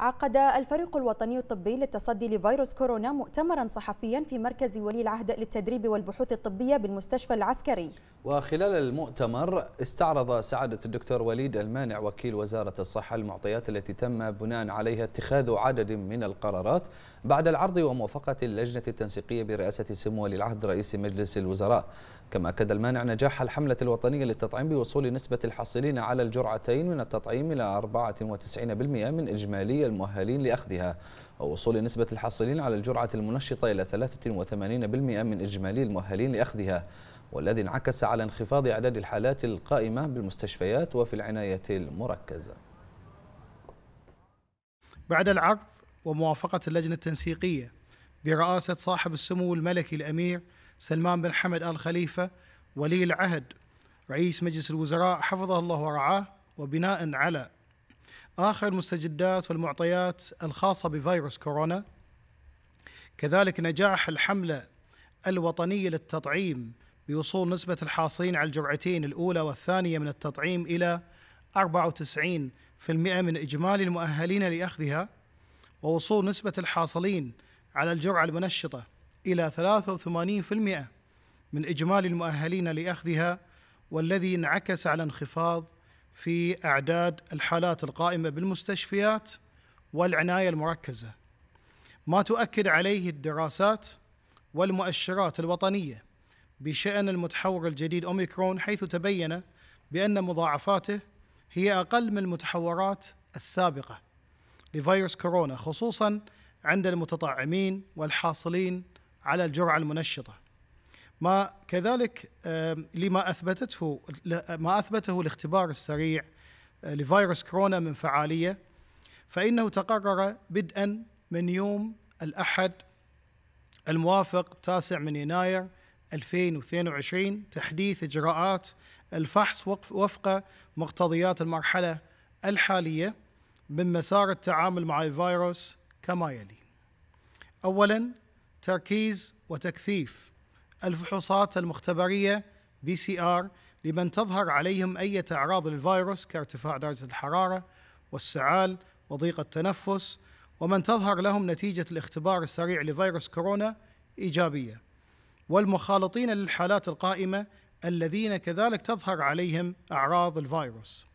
عقد الفريق الوطني الطبي للتصدي لفيروس كورونا مؤتمرا صحفيا في مركز ولي العهد للتدريب والبحوث الطبية بالمستشفى العسكري وخلال المؤتمر استعرض سعادة الدكتور وليد المانع وكيل وزارة الصحة المعطيات التي تم بناء عليها اتخاذ عدد من القرارات بعد العرض وموافقة اللجنة التنسيقية برئاسة سمو ولي العهد رئيس مجلس الوزراء كما أكد المانع نجاح الحملة الوطنية للتطعيم بوصول نسبة الحاصلين على الجرعتين من التطعيم إلى 94% من إجمالي المؤهلين لأخذها ووصول نسبة الحاصلين على الجرعة المنشطة إلى 83% من إجمالي المؤهلين لأخذها والذي انعكس على انخفاض أعداد الحالات القائمة بالمستشفيات وفي العناية المركزة بعد العرض وموافقة اللجنة التنسيقية برئاسة صاحب السمو الملكي الأمير سلمان بن حمد آل خليفة ولي العهد رئيس مجلس الوزراء حفظه الله ورعاه وبناء على آخر المستجدات والمعطيات الخاصة بفيروس كورونا كذلك نجاح الحملة الوطنية للتطعيم بوصول نسبة الحاصلين على الجرعتين الأولى والثانية من التطعيم إلى 94% من إجمالي المؤهلين لأخذها ووصول نسبة الحاصلين على الجرعة المنشطة إلى 83% من إجمالي المؤهلين لأخذها والذي انعكس على انخفاض في أعداد الحالات القائمة بالمستشفيات والعناية المركزة ما تؤكد عليه الدراسات والمؤشرات الوطنية بشأن المتحور الجديد أوميكرون حيث تبين بأن مضاعفاته هي أقل من المتحورات السابقة لفيروس كورونا خصوصا عند المتطعمين والحاصلين على الجرعة المنشطة ما كذلك لما أثبتته ما أثبته الاختبار السريع آه، لفيروس كورونا من فعالية فإنه تقرر بدءا من يوم الأحد الموافق 9 من يناير 2022 تحديث إجراءات الفحص وفق مقتضيات المرحلة الحالية من مسار التعامل مع الفيروس كما يلي أولا تركيز وتكثيف الفحوصات المختبرية بي سي آر لمن تظهر عليهم أي أعراض الفيروس كارتفاع درجة الحرارة والسعال وضيق التنفس ومن تظهر لهم نتيجة الاختبار السريع لفيروس كورونا إيجابية والمخالطين للحالات القائمة الذين كذلك تظهر عليهم أعراض الفيروس